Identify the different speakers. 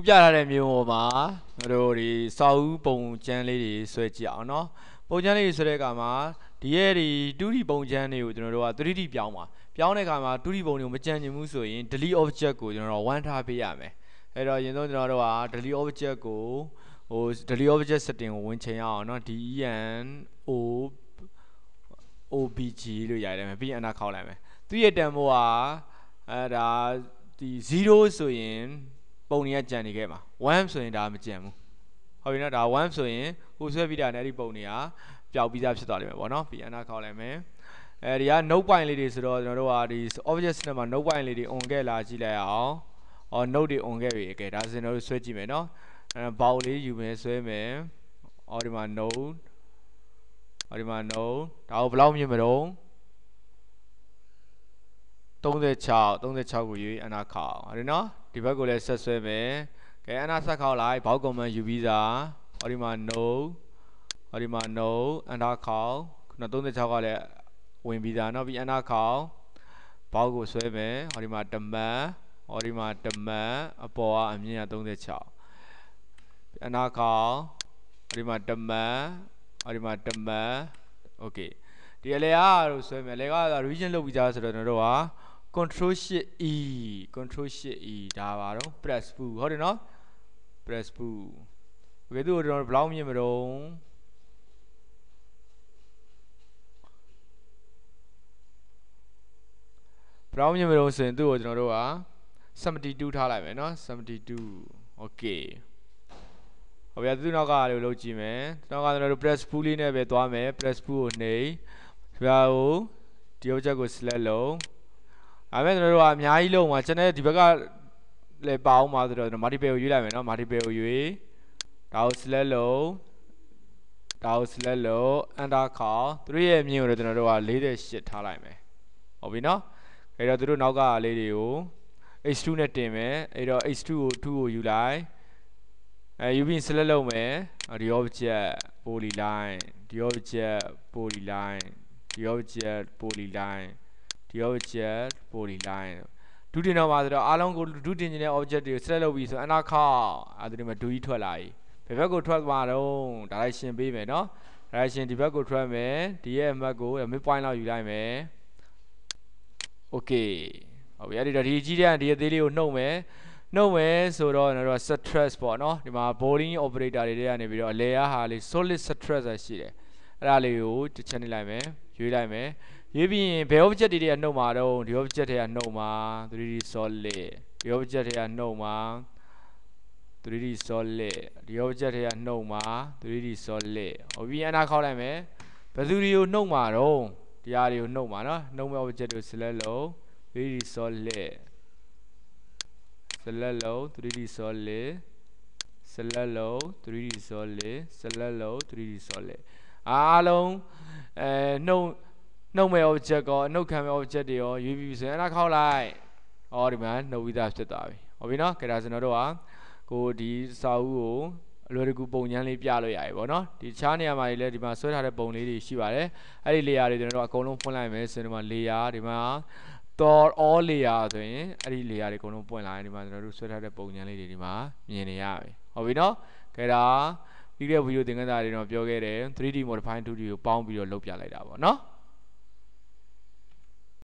Speaker 1: ခုပြထားတဲ့မျိုးပေါ်မှာတို့ဒီစာဦးပုံကျမ်းလေးတွေဆွဲကြည့်အောင်เนาะပုံကျမ်းလေးတွေဆွဲတဲ့အခါမှာဒီရဲ့ဒီတူဒီပုံကျမ်းတွေကိုကျွန်တော်တို့က 3D ပြောင်းပါပြောင်းတဲ့အခါမှာတူဒီပုံတွေကိုမကြံ့ညင်ဘူးဆိုရင် delete object ကိုကျွန်တော်တို့1ထားပေးရမယ်အဲ့တော့ရင်ဆုံးကျွန်တော်တို့က delete object ကိုဟို delete object setting ကိုဝင်ချိန်ရအောင်เนาะ den o obg လို့ရိုက်လိုက်မယ်ပြီးရင်အနာခေါက်လိုက်မယ်သူရဲ့တန်ဖိုးကအဲဒါဒီ0ဆိုရင်ပုံတွေကကြံနေခဲ့မှာ1ဆိုရင်ဒါမကြံဘူးဟုတ်ပြီနော်ဒါ1ဆိုရင်ဟိုဆွဲပြီးတာနဲ့အဲ့ဒီပုံတွေကပျောက်ပြီးသားဖြစ်သွားလိမ့်မယ်ပေါ့နော် PN ခေါက်လိုက်မယ်အဲဒီက note point လေးတွေဆိုတော့ကျွန်တော်တို့ကဒီ object နဲ့မှာ note point လေးတွေ on ခဲ့လာကြည့်လိုက်အောင်အော် note တွေ on ခဲ့ပြီအကဲဒါဆိုကျွန်တော်တို့ဆွဲကြည့်မယ်နော်အဲဘောက်လေးယူမယ်ဆွဲမယ်အော်ဒီမှာ note အော်ဒီမှာ note ဒါကိုဘယ်လောက်မြင်မလို့36 36ကိုယူအနာခေါက်ဟုတ်တယ်နော်ဒီဘက်ကိုလည်းဆက်ဆွဲမယ်ကဲအနာဆက်ခေါက်လိုက်ဘောက်ကွန်မန်ယူပြီးသားဟောဒီမှာ no ဟောဒီမှာ no အနာခေါက်ခုန36ကလည်းဝင်ပြီးသားနော်ပြီးအနာခေါက်ဘောက်ကိုဆွဲမယ်ဟောဒီမှာတမန်ဟောဒီမှာတမန်အပေါ်ကအမြင့်က36အနာခေါက်ဟောဒီမှာတမန်ဟောဒီမှာတမန်โอเคဒီအလဲအားလို့ဆွဲမယ်အလဲက region လုပ်ပြီးသားဆိုတော့ကျွန်တော်တို့က control shift e control shift e ဒါပါတော့ press pull ဟုတ်တယ်နော် press pull ဘယ်သူကိုကျွန်တော်ဘယ်လောက်မြင်မတော့ဘယ်လောက်မြင်မတော့ဆိုရင်သူ့ကိုကျွန်တော်တို့က72ထားလိုက်မယ်နော်72 okay ဟုတ်ပြီသူ့နောက်ကလည်းလုပ်ကြည့်မယ်သူ့နောက်ကကျွန်တော်တို့ press pull လေးနဲ့ပဲသွားမယ် press pull ကိုနှိပ်ခင်ဗျားတို့ဒီ object ကို select လုပ်အဲ့မဲ့ကျွန်တော်တို့ကအများကြီးလုံးမှာကျွန်တော်ဒီဘက်ကလည်းပါအောင်ပါဆိုတော့ multiple ကိုရွေးလိုက်မယ်နော် multiple ကိုရွေးဒါကို select လုပ်ဒါကို select လုပ် enter ခေါ်သူတို့ရဲ့အမြင်ကိုတော့ကျွန်တော်တို့က48ထားလိုက်မယ်ဟုတ်ပြီနော်အဲ့တော့သူတို့နောက်ကလေးတွေကို h2 နဲ့တင်မယ်အဲ့တော့ h2 ကို2ကိုယူလိုက်အဲယူပြီး select လုပ်မယ်ဒီ object polyline ဒီ object polyline the object polyline the object polyline ဒုတင်တော့ပါဆိုတော့အားလုံးကိုဒုတင်ခြင်းတဲ့ object တွေကို select လုပ်ပြီးဆိုအနာခအဲ့ဒီမှာဒူကြီးထွက်လာပြီဘယ်ဘက်ကိုထွက်သွားတော့ direction ပေးမယ်နော် direction ဒီဘက်ကိုထွက်မယ်ဒီရဲ့ map ကို mid point လောက်ယူလိုက်မယ် okay ဟုတ်ပြီအဲ့ဒီတော့ဒီကြီးတဲ့ဒီအသေးလေးကိုနှုတ်မယ်နှုတ်မယ်ဆိုတော့ကျွန်တော် stress ပေါ့နော်ဒီမှာ boring operator တွေတဲ့ကနေပြီးတော့ layer ဟာလေး solid stress ရှိတယ်အဲ့ဒါလေးကိုတစ်ချက်နေလိုက်မယ်ရွေးလိုက်မယ်ရွေးပြီးရင်ဘယ် object တွေကအနှုတ်မှာတော့ဒီ object တွေကနှုတ်မှာ 3D solid ဒီ object တွေကနှုတ်မှာ 3D solid ဒီ object တွေကနှုတ်မှာ 3D solid OBN ခောက်လိုက်မယ်ဘယ်သူတွေကိုနှုတ်မှာတော့ဒီဟာတွေကိုနှုတ်မှာနော်နှုတ်မဲ့ object တွေ select လုပ် 3D solid select လုပ် 3D solid select လုပ် 3D solid select လုပ် 3D solid အားလုံးအဲနှုတ်နှုတ်မဲ့ object ကောအနှုတ်ခံမဲ့ object တွေရောရွေးပြီးဆိုရင်အဲ့ဒါခောက်လိုက်ဟောဒီမှာနှုတ်ဝိသဖြစ်သွားပြီဟုတ်ပြီနော်ကြဒါကျွန်တော်တို့ကကိုဒီစာအုပ်ကိုအလွယ်တကူပုံညမ်းလေးပြလို့ရပြီပေါ့နော်ဒီခြားနေရာမှာလည်းဒီမှာဆွဲထားတဲ့ပုံလေးတွေရှိပါတယ်အဲ့ဒီ layer တွေကျွန်တော်တို့အကုန်လုံးဖွင့်လိုက်မယ်ဆိုရင်ဒီမှာ layer ဒီမှာ store all layer ဆိုရင်အဲ့ဒီ layer တွေအကုန်လုံးပွင့်လာရင်ဒီမှာကျွန်တော်တို့ဆွဲထားတဲ့ပုံညမ်းလေးတွေဒီမှာမြင်နေရပြီဟုတ်ပြီနော်ကြဒါပြီးတဲ့ဗီဒီယိုသင်ခန်းစာတွေတော့ပြောခဲ့တယ် 3D modify 2D ကိုပေါင်းပြီးတော့လုပ်ပြလိုက်တာပေါ့နော်